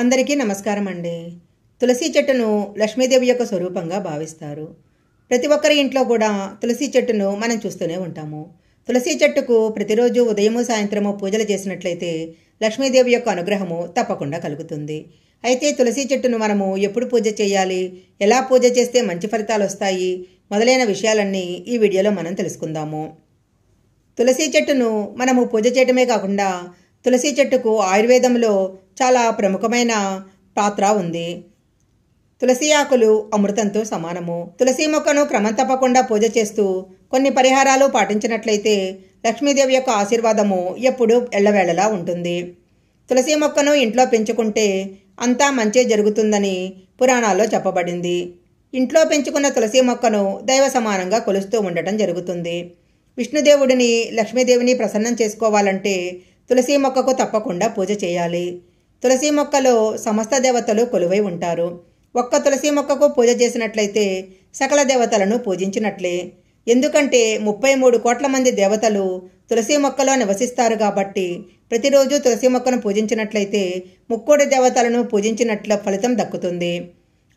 అందరికీ నమస్కారం అండి తులసి చెట్టును లక్ష్మీదేవి యొక్క స్వరూపంగా భావిస్తారు ప్రతి ఒక్కరి ఇంట్లో కూడా తులసి చెట్టును మనం చూస్తూనే ఉంటాము తులసి చెట్టుకు ప్రతిరోజు ఉదయము సాయంత్రము పూజలు చేసినట్లయితే లక్ష్మీదేవి యొక్క అనుగ్రహము తప్పకుండా కలుగుతుంది అయితే తులసి చెట్టును మనము ఎప్పుడు పూజ చేయాలి ఎలా పూజ చేస్తే మంచి ఫలితాలు వస్తాయి మొదలైన విషయాలన్నీ ఈ వీడియోలో మనం తెలుసుకుందాము తులసి చెట్టును మనము పూజ చేయటమే కాకుండా తులసి చెట్టుకు ఆయుర్వేదంలో చాలా ప్రముఖమైన పాత్ర ఉంది తులసి ఆకులు అమృతంతో సమానము తులసి మొక్కను క్రమం తప్పకుండా పూజ చేస్తూ కొన్ని పరిహారాలు పాటించినట్లయితే లక్ష్మీదేవి యొక్క ఆశీర్వాదము ఎప్పుడూ ఎల్లవేళలా ఉంటుంది తులసి మొక్కను ఇంట్లో పెంచుకుంటే అంతా మంచి జరుగుతుందని పురాణాల్లో చెప్పబడింది ఇంట్లో పెంచుకున్న తులసి మొక్కను దైవ సమానంగా కొలుస్తూ ఉండటం జరుగుతుంది విష్ణుదేవుడిని లక్ష్మీదేవిని ప్రసన్నం చేసుకోవాలంటే తులసి మొక్కకు తప్పకుండా పూజ చేయాలి తులసి మొక్కలో సమస్త దేవతలు కొలువై ఉంటారు ఒక్క తులసి మొక్కకు పూజ చేసినట్లయితే సకల దేవతలను పూజించినట్లే ఎందుకంటే ముప్పై మూడు కోట్ల మంది దేవతలు తులసి మొక్కలో నివసిస్తారు కాబట్టి ప్రతిరోజు తులసి మొక్కను పూజించినట్లయితే ముక్కోడి దేవతలను పూజించినట్ల ఫలితం దక్కుతుంది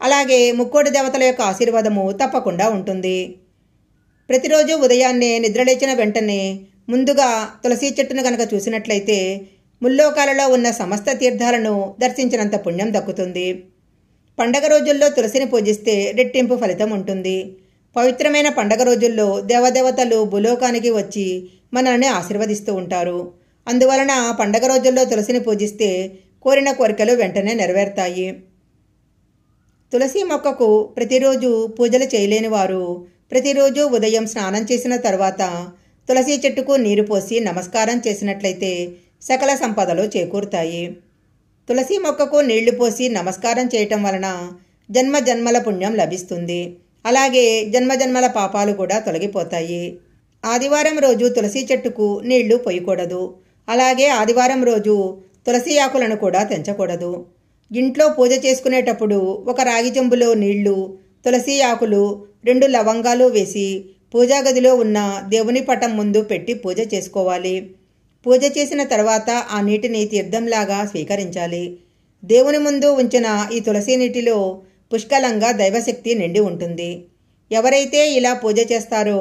అలాగే ముక్కోడి దేవతల యొక్క ఆశీర్వాదము తప్పకుండా ఉంటుంది ప్రతిరోజు ఉదయాన్నే నిద్రలేచిన వెంటనే ముందుగా తులసి చెట్టును కనుక చూసినట్లయితే ముల్లోకాలలో ఉన్న సమస్త తీర్థాలను దర్శించినంత పుణ్యం దక్కుతుంది పండగ రోజుల్లో తులసిని పూజిస్తే రెట్టింపు ఫలితం ఉంటుంది పవిత్రమైన పండగ రోజుల్లో దేవదేవతలు భూలోకానికి వచ్చి మనల్ని ఆశీర్వదిస్తూ ఉంటారు అందువలన పండగ రోజుల్లో తులసిని పూజిస్తే కోరిన కోరికలు వెంటనే నెరవేరుతాయి తులసి మొక్కకు ప్రతిరోజు పూజలు చేయలేని వారు ప్రతిరోజు ఉదయం స్నానం చేసిన తర్వాత తులసి చెట్టుకు నీరు పోసి నమస్కారం చేసినట్లయితే సకల సంపదలు చేకూరుతాయి తులసి మొక్కకు నీళ్లు పోసి నమస్కారం చేయటం వలన జన్మ జన్మల పుణ్యం లభిస్తుంది అలాగే జన్మజన్మల పాపాలు కూడా తొలగిపోతాయి ఆదివారం రోజు తులసి చెట్టుకు నీళ్లు పోయకూడదు అలాగే ఆదివారం రోజు తులసి ఆకులను కూడా తెంచకూడదు ఇంట్లో పూజ చేసుకునేటప్పుడు ఒక రాగి చెంబులో నీళ్లు తులసి ఆకులు రెండు లవంగాలు వేసి పూజాగదిలో ఉన్న దేవుని పటం ముందు పెట్టి పూజ చేసుకోవాలి పూజ చేసిన తర్వాత ఆ నీటిని తీర్థంలాగా స్వీకరించాలి దేవుని ముందు ఉంచిన ఈ తులసి నీటిలో పుష్కలంగా దైవశక్తి నిండి ఉంటుంది ఎవరైతే ఇలా పూజ చేస్తారో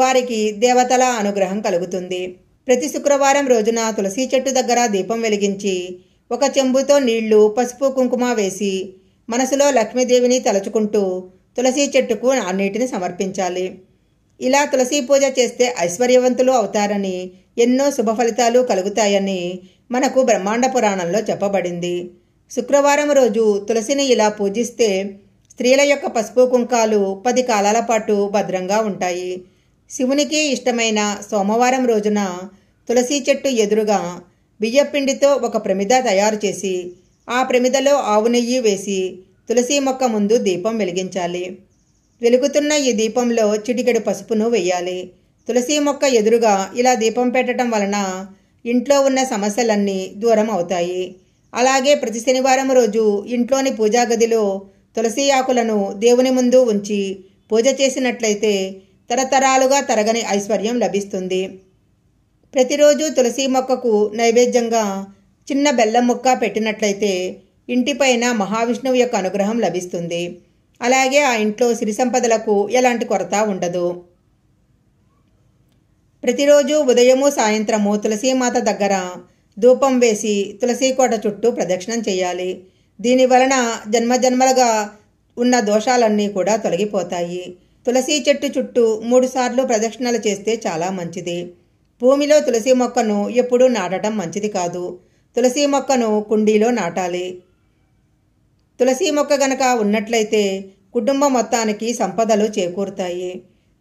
వారికి దేవతల అనుగ్రహం కలుగుతుంది ప్రతి శుక్రవారం రోజున తులసి చెట్టు దగ్గర దీపం వెలిగించి ఒక చెంబుతో నీళ్లు పసుపు కుంకుమ వేసి మనసులో లక్ష్మీదేవిని తలుచుకుంటూ తులసి చెట్టుకు ఆ నీటిని సమర్పించాలి ఇలా తులసి పూజ చేస్తే ఐశ్వర్యవంతులు అవుతారని ఎన్నో శుభ ఫలితాలు కలుగుతాయని మనకు బ్రహ్మాండ పురాణంలో చెప్పబడింది శుక్రవారం రోజు తులసిని ఇలా పూజిస్తే స్త్రీల యొక్క పసుపు కుంకాలు పది కాలాల పాటు భద్రంగా ఉంటాయి శివునికి ఇష్టమైన సోమవారం రోజున తులసి చెట్టు ఎదురుగా బియ్యపిండితో ఒక ప్రమిద తయారు చేసి ఆ ప్రమిదలో ఆవు నెయ్యి వేసి తులసి మొక్క ముందు దీపం వెలిగించాలి వెలుగుతున్న ఈ దీపంలో చిటికెడు పసుపును వెయ్యాలి తులసి మొక్క ఎదురుగా ఇలా దీపం పెట్టడం వలన ఇంట్లో ఉన్న సమస్యలన్నీ దూరం అవుతాయి అలాగే ప్రతి శనివారం రోజు ఇంట్లోని పూజా గదిలో తులసి ఆకులను దేవుని ముందు ఉంచి పూజ చేసినట్లయితే తరతరాలుగా తరగని ఐశ్వర్యం లభిస్తుంది ప్రతిరోజు తులసి మొక్కకు నైవేద్యంగా చిన్న బెల్లం ముక్క పెట్టినట్లయితే ఇంటిపైన మహావిష్ణువు యొక్క అనుగ్రహం లభిస్తుంది అలాగే ఆ ఇంట్లో సిరి సంపదలకు ఎలాంటి కొరత ఉండదు ప్రతిరోజు ఉదయము సాయంత్రము తులసీమాత దగ్గర ధూపం వేసి తులసీకోట చుట్టూ ప్రదక్షిణం చేయాలి దీని వలన జన్మజన్మలుగా ఉన్న దోషాలన్నీ కూడా తొలగిపోతాయి తులసి చెట్టు చుట్టూ మూడుసార్లు ప్రదక్షిణలు చేస్తే చాలా మంచిది భూమిలో తులసి మొక్కను ఎప్పుడూ నాటడం మంచిది కాదు తులసి మొక్కను కుండీలో నాటాలి తులసి మొక్క గనక ఉన్నట్లయితే కుటుంబం మొత్తానికి సంపదలు చేకూరుతాయి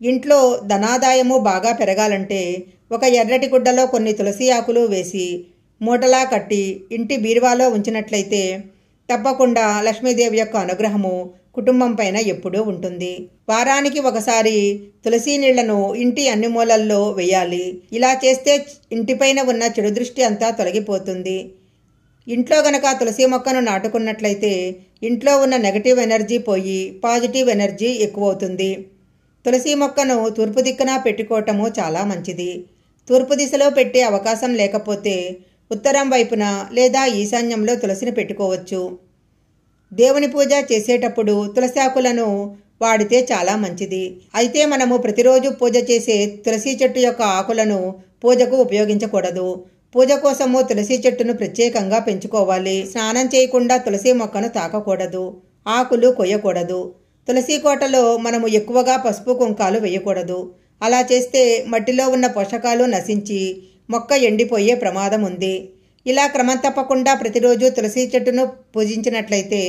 ఇంట్లో ధనాదాయము బాగా పెరగాలంటే ఒక ఎర్రటి గుడ్డలో కొన్ని తులసి ఆకులు వేసి మూటలా కట్టి ఇంటి బీరువాలో ఉంచినట్లయితే తప్పకుండా లక్ష్మీదేవి యొక్క అనుగ్రహము కుటుంబం పైన ఎప్పుడూ ఉంటుంది వారానికి ఒకసారి తులసి నీళ్లను ఇంటి అన్ని మూలల్లో వేయాలి ఇలా చేస్తే ఇంటిపైన ఉన్న చెడు దృష్టి అంతా తొలగిపోతుంది ఇంట్లో గనక తులసి మొక్కను నాటుకున్నట్లయితే ఇంట్లో ఉన్న నెగటివ్ ఎనర్జీ పోయి పాజిటివ్ ఎనర్జీ ఎక్కువవుతుంది తులసి మొక్కను తూర్పు దిక్కున పెట్టుకోవటము చాలా మంచిది తూర్పు దిశలో పెట్టే అవకాశం లేకపోతే ఉత్తరం వైపున లేదా ఈశాన్యంలో తులసిని పెట్టుకోవచ్చు దేవుని పూజ చేసేటప్పుడు తులసి ఆకులను వాడితే చాలా మంచిది అయితే మనము ప్రతిరోజు పూజ చేసే తులసి చెట్టు యొక్క ఆకులను పూజకు ఉపయోగించకూడదు పూజ కోసము తులసి చెట్టును ప్రత్యేకంగా పెంచుకోవాలి స్నానం చేయకుండా తులసి మొక్కను తాకకూడదు ఆకులు కొయ్యకూడదు తులసి కోటలో మనము ఎక్కువగా పసుపు కుంకాలు వేయకూడదు అలా చేస్తే మట్టిలో ఉన్న పోషకాలు నశించి మొక్క ఎండిపోయే ప్రమాదం ఉంది ఇలా క్రమం తప్పకుండా ప్రతిరోజు తులసి చెట్టును పూజించినట్లయితే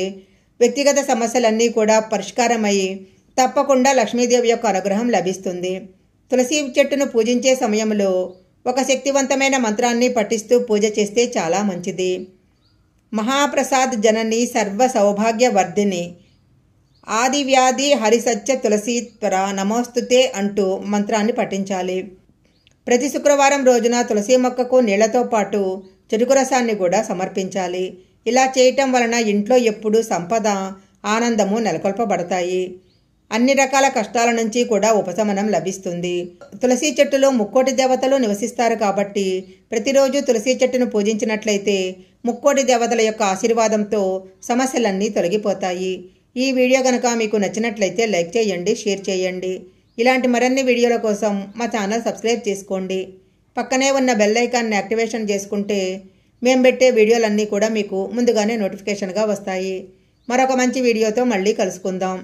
వ్యక్తిగత సమస్యలన్నీ కూడా పరిష్కారమై తప్పకుండా లక్ష్మీదేవి యొక్క అనుగ్రహం లభిస్తుంది తులసి చెట్టును పూజించే సమయంలో ఒక శక్తివంతమైన మంత్రాన్ని పఠిస్తూ పూజ చేస్తే చాలా మంచిది మహాప్రసాద్ జనని సర్వ సౌభాగ్యవర్ధిని ఆదివ్యాధి హరిసత్య తులసీత్వర నమోస్తుతే అంటూ మంత్రాన్ని పఠించాలి ప్రతి శుక్రవారం రోజున తులసి మొక్కకు నీళ్లతో పాటు చెరుకు రసాన్ని కూడా సమర్పించాలి ఇలా చేయటం వలన ఇంట్లో ఎప్పుడూ సంపద ఆనందము నెలకొల్పబడతాయి అన్ని రకాల కష్టాల నుంచి కూడా ఉపశమనం లభిస్తుంది తులసి చెట్టులో ముక్కోటి దేవతలు నివసిస్తారు కాబట్టి ప్రతిరోజు తులసి చెట్టును పూజించినట్లయితే ముక్కోటి దేవతల యొక్క ఆశీర్వాదంతో సమస్యలన్నీ తొలగిపోతాయి ఈ వీడియో కనుక మీకు నచ్చినట్లయితే లైక్ చేయండి షేర్ చేయండి ఇలాంటి మరిన్ని వీడియోల కోసం మా ఛానల్ సబ్స్క్రైబ్ చేసుకోండి పక్కనే ఉన్న బెల్లైకాన్ని యాక్టివేషన్ చేసుకుంటే మేము పెట్టే వీడియోలన్నీ కూడా మీకు ముందుగానే నోటిఫికేషన్గా వస్తాయి మరొక మంచి వీడియోతో మళ్ళీ కలుసుకుందాం